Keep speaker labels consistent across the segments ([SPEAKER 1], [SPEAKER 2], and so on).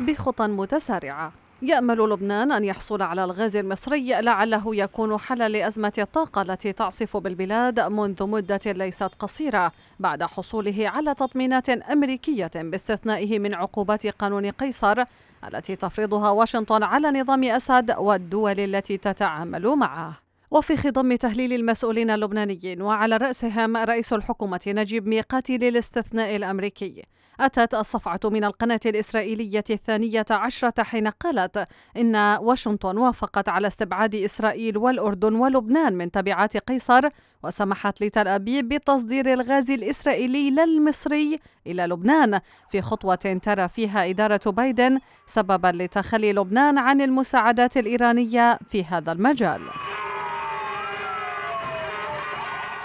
[SPEAKER 1] بخطى متسارعة يأمل لبنان أن يحصل على الغاز المصري لعله يكون حل لأزمة الطاقة التي تعصف بالبلاد منذ مدة ليست قصيرة بعد حصوله على تطمينات أمريكية باستثنائه من عقوبات قانون قيصر التي تفرضها واشنطن على نظام أسد والدول التي تتعامل معه وفي خضم تهليل المسؤولين اللبنانيين وعلى رأسهم رئيس الحكومة نجيب ميقاتي للاستثناء الأمريكي أتت الصفعة من القناة الإسرائيلية الثانية عشرة حين قالت إن واشنطن وافقت على استبعاد إسرائيل والأردن ولبنان من تبعات قيصر وسمحت لتل أبيب بتصدير الغاز الإسرائيلي للمصري إلى لبنان في خطوة ترى فيها إدارة بايدن سببا لتخلي لبنان عن المساعدات الإيرانية في هذا المجال.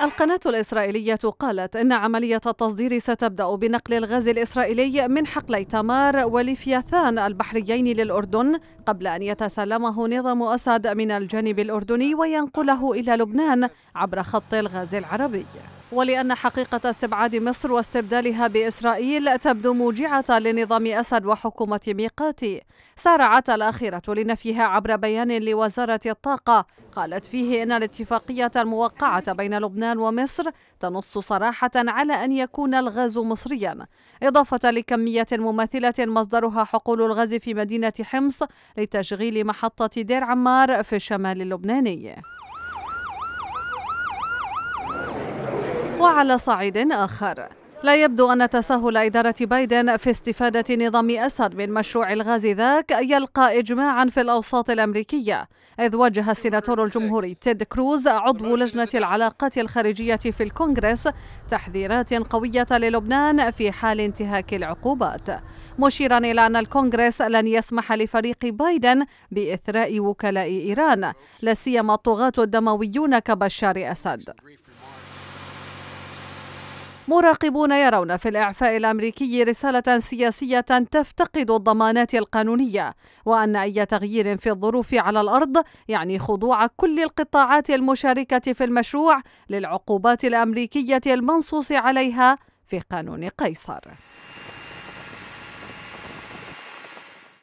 [SPEAKER 1] القناة الإسرائيلية قالت إن عملية التصدير ستبدأ بنقل الغاز الإسرائيلي من حقلي تمار وليفياثان البحريين للأردن قبل أن يتسلمه نظام أسد من الجانب الأردني وينقله إلى لبنان عبر خط الغاز العربي ولأن حقيقة استبعاد مصر واستبدالها بإسرائيل تبدو موجعة لنظام أسد وحكومة ميقاتي سارعت الأخيرة لنفيها عبر بيان لوزارة الطاقة قالت فيه إن الاتفاقية الموقعة بين لبنان ومصر تنص صراحة على أن يكون الغاز مصريا إضافة لكمية مماثلة مصدرها حقول الغاز في مدينة حمص لتشغيل محطة دير عمار في الشمال اللبناني وعلى صعيد آخر لا يبدو أن تساهل إدارة بايدن في استفادة نظام أسد من مشروع الغاز ذاك يلقى إجماعا في الأوساط الأمريكية إذ وجه السيناتور الجمهوري تيد كروز عضو لجنة العلاقات الخارجية في الكونغرس تحذيرات قوية للبنان في حال انتهاك العقوبات مشيرا إلى أن الكونغرس لن يسمح لفريق بايدن بإثراء وكلاء إيران لا سيما الطغاة الدمويون كبشار أسد مراقبون يرون في الإعفاء الأمريكي رسالة سياسية تفتقد الضمانات القانونية وأن أي تغيير في الظروف على الأرض يعني خضوع كل القطاعات المشاركة في المشروع للعقوبات الأمريكية المنصوص عليها في قانون قيصر